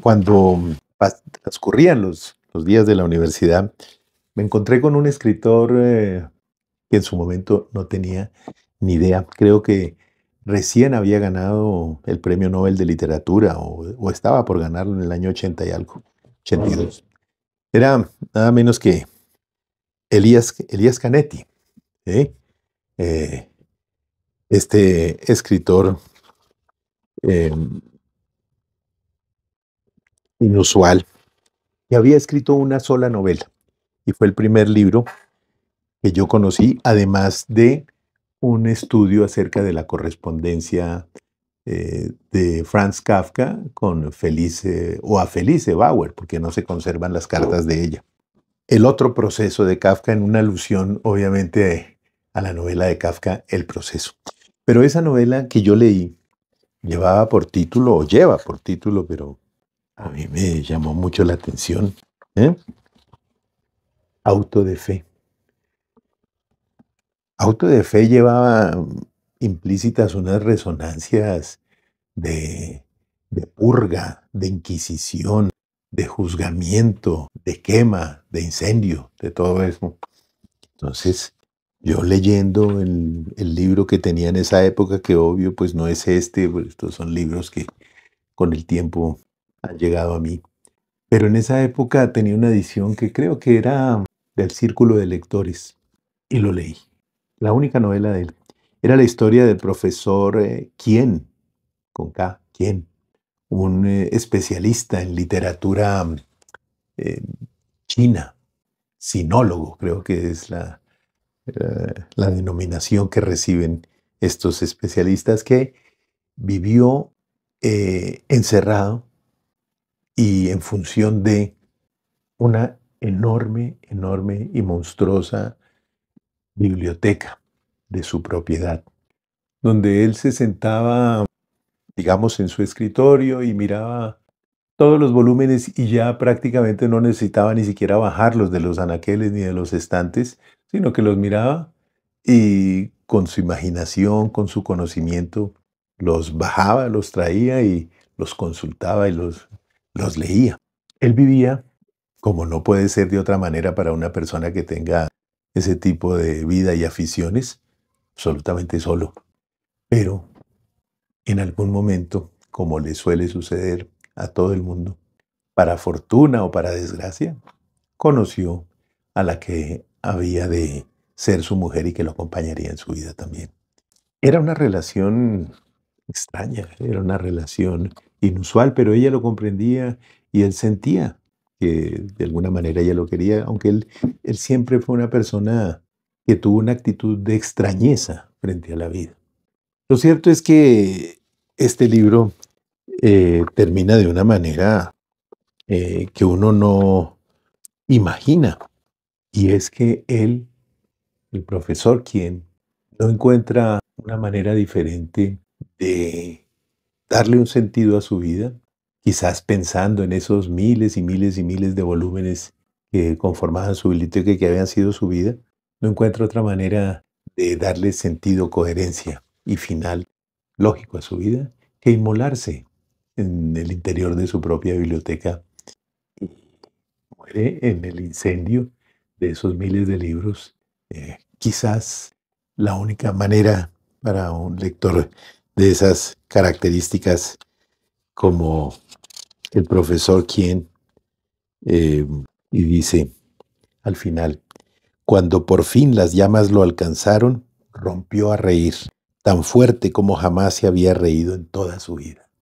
Cuando transcurrían los, días de la universidad, me encontré con un escritor eh, que en su momento no tenía ni idea. Creo que recién había ganado el Premio Nobel de Literatura o, estaba por ganarlo en el año 80 y algo, 82. Era nada menos que Elías, Canetti, ¿eh? Eh, este escritor em, inusual. Y había escrito una sola novela y fue el primer libro que yo conocí, además de un estudio acerca de la correspondencia eh, de Franz Kafka con Felice o a Felice Bauer, porque no se conservan las cartas de ella. El otro proceso de Kafka en una alusión, obviamente, a la novela de Kafka, El proceso. Pero esa novela que yo leí llevaba por título, o lleva por título, pero a mí me llamó mucho la atención. ¿eh? Auto de fe. Auto de fe llevaba implícitas unas resonancias de, purga, de inquisición, de juzgamiento, de quema, de incendio, de todo eso. Entonces, yo leyendo el, libro que tenía en esa época, que obvio, pues no es este, pues, estos son libros que con el tiempo han llegado a mí. Pero en esa época tenía una edición que creo que era del Círculo de Lectores y lo leí. La única novela de él. Era la historia del profesor eh, con K, Quien, un eh, especialista en literatura eh, china, sinólogo, creo que es la, eh, la denominación que reciben estos especialistas, que vivió encerrado y en función de una enorme, enorme y monstruosa biblioteca de su propiedad, donde él se sentaba, digamos, en su escritorio y miraba todos los volúmenes y ya prácticamente no necesitaba ni siquiera bajarlos de los anaqueles ni de los estantes, sino que los miraba y con su imaginación, con su conocimiento, los bajaba, los traía y los consultaba y los los leía. Él vivía, como no puede ser de otra manera para una persona que tenga ese tipo de vida y aficiones, absolutamente solo. Pero en algún momento, como le suele suceder a todo el mundo, para fortuna o para desgracia, conoció a la que había de ser su mujer y que lo acompañaría en su vida también. Era una relación extraña, era una relación inusual, pero ella lo comprendía y él sentía que de alguna manera ella lo quería, aunque él, siempre fue una persona que tuvo una actitud de extrañeza frente a la vida. Lo cierto es que este libro eh, termina de una manera eh, que uno no imagina, y es que él, el profesor, quien no encuentra una manera diferente de darle un sentido a su vida, quizás pensando en esos miles y miles y miles de volúmenes que conformaban su biblioteca y que habían sido su vida, no encuentra otra manera de darle sentido, coherencia y final lógico a su vida que inmolarse en el interior de su propia biblioteca y muere en el incendio de esos miles de libros. Eh, quizás la única manera para un lector de esas características como el profesor quien, eh, y dice al final, cuando por fin las llamas lo alcanzaron, rompió a reír, tan fuerte como jamás se había reído en toda su vida.